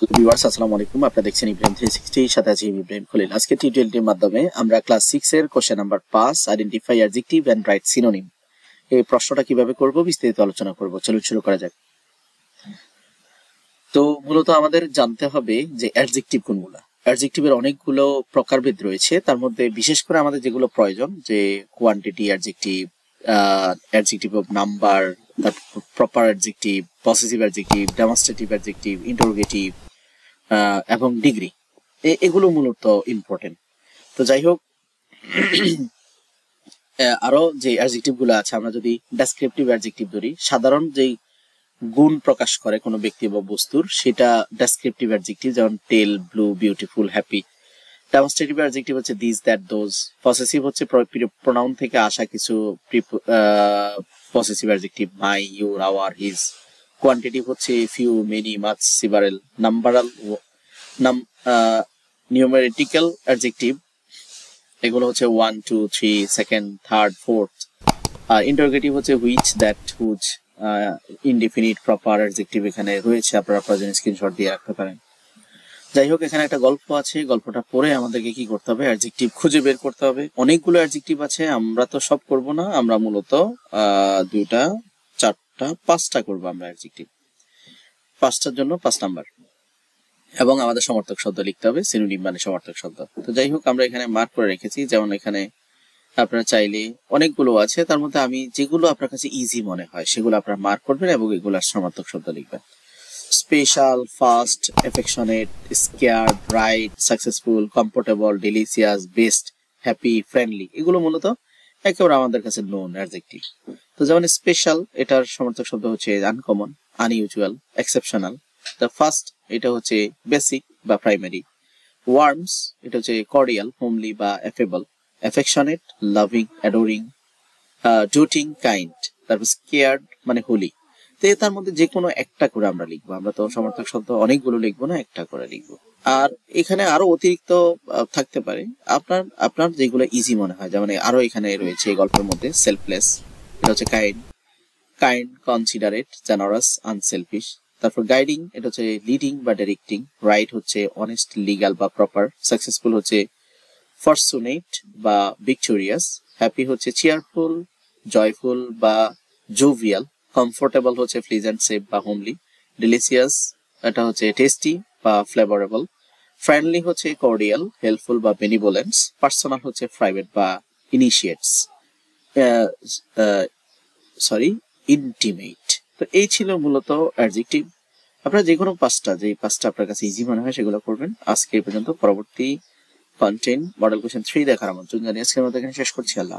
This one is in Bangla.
হ্যালো ভিউয়ার্স আসসালামু আলাইকুম আপনারা দেখছেন ইব্রাহিম 360 সাথে আছি ইব্রাহিম খলিল আজকে টিউটোরিয়ালটির মাধ্যমে আমরা ক্লাস 6 এর question number 5 identify adjective and write synonym এই প্রশ্নটা কিভাবে করব বিস্তারিত আলোচনা করব চলুন শুরু করা যাক তো মূলত আমাদের জানতে হবে যে অ্যাডজেক্টিভ কোনগুলো অ্যাডজেক্টিভের অনেকগুলো প্রকারভেদ রয়েছে তার মধ্যে বিশেষ করে আমাদের যেগুলো প্রয়োজন যে quantity adjective adjective of number proper adjective possessive adjective demonstrative adjective interrogative এবং ডিগ্রি এগুলো মূলত ইম্পর্টেন্ট তো যাই হোক আরো যে অ্যাডজেক্টিভ গুলো আছে আমরা যদি ডেসক্রিপটিভ অ্যাডজেক্টিভ ধরি সাধারণ যে গুণ প্রকাশ করে কোনো ব্যক্তি বা বস্তুর সেটা ডেসক্রিপটিভ অ্যাডজেক্টিভ যেমন tall blue beautiful happy demonstrative adjective হচ্ছে দিস দ্যাট দোজ পসেসিভ হচ্ছে প্রোনাউন থেকে আসা কিছু possessive adjective my your our his quantity হচ্ছে few many much several numeral নাম নিউমেরিটিক্যাল অ্যাডজেক্টিভ এগুলো হচ্ছে one two three second third fourth আর ইন্টারগেটিভ হচ্ছে which that whose indefinite proper adjective এখানে রয়েছে আপনারা প্রয়োজন স্ক্রিনশট দিয়ে রাখতে পারেন যাই হোক এখানে একটা গল্প আছে গল্পটা পড়ে আমাদেরকে কি করতে হবে অ্যাডজেক্টিভ খুঁজে বের করতে হবে অনেকগুলো অ্যাডজেক্টিভ আছে আমরা তো সব করব না আমরা মূলত uh, দুইটা একটা পাঁচটা করব আমরা অ্যাডজেক্টিভ পাঁচটার জন্য পাঁচ নাম্বার এবং আমাদের সমর্থক শব্দ লিখতে হবে সিনোনিম মানে সমর্থক শব্দ তো যাই হোক আমরা এখানে মার্ক করে রেখেছি যেমন এখানে আপনারা চাইলে অনেকগুলো আছে তার মধ্যে আমি যেগুলো আপনার কাছে ইজি মনে হয় সেগুলো আপনারা মার্ক করবেন এবং এগুলোর সমর্থক শব্দ লিখবেন special fast affectionate scare bright successful comfortable delicious best happy friendly এগুলো মূলত একেবারে আমাদের কাছে নোন অ্যাডজেক্টিভ তো যেমন স্পেশাল এটার সমর্থক শব্দ হচ্ছে uncommon unusual exceptional the first এটা হচ্ছে বেসিক বা প্রাইমারি ওয়ার্মস এটা হচ্ছে কর্ডিয়াল হোমলি বা affable affectionate loving adoring doting kind তারপর স্কেয়ার্ড মানে হোলি তে তার মধ্যে যে কোনো একটা করে আমরা লিখবো আমরা তো সমর্থক শব্দ অনেকগুলো লিখবো না একটা করে লিখবো আর এখানে আরো অতিরিক্ত থাকতে পারে আপনার আপনার যেগুলো ইজি মনে হয় যেমন আরো এখানে রয়েছে এই গল্পের মধ্যে সেলফলেস এটা হচ্ছে kind kind considerate generous unselfish তারপর গাইডিং এটা হচ্ছে লিডিং বা ডাইরেক্টিং রাইট হচ্ছে অনেস্ট লিগাল বা প্রপার সাকসেসফুল হচ্ছে ফরচুনেট বা ভিক্টোরিয়াস হ্যাপি হচ্ছে চেয়ারফুল জয়ফুল বা জোভিয়াল কমফোর্টেবল হচ্ছে প্লিজেন্ট সেফ বা হোমলি ডিলিসিয়াস এটা হচ্ছে টেস্টি বা ফ্লেভারেবল ফ্রেন্ডলি হচ্ছে কর্ডিয়াল হেল্পফুল বা বেনিবোলেন্স পার্সোনাল হচ্ছে প্রাইভেট বা ইনিশিয়েটস সরি ইন্টিমেট তো এই ছিল মূলত অ্যাডজেক্টিভ আপনারা যে কোনো পাঁচটা যে পাঁচটা আপনার কাছে ইজি মনে হয় সেগুলো করবেন আজকে পর্যন্ত পরবর্তী কন্টেন্ট মডেল কোয়েশ্চেন থ্রি দেখার আমন্ত্রণ জানিয়ে আজকের মতো এখানে শেষ করছি আল্লাহ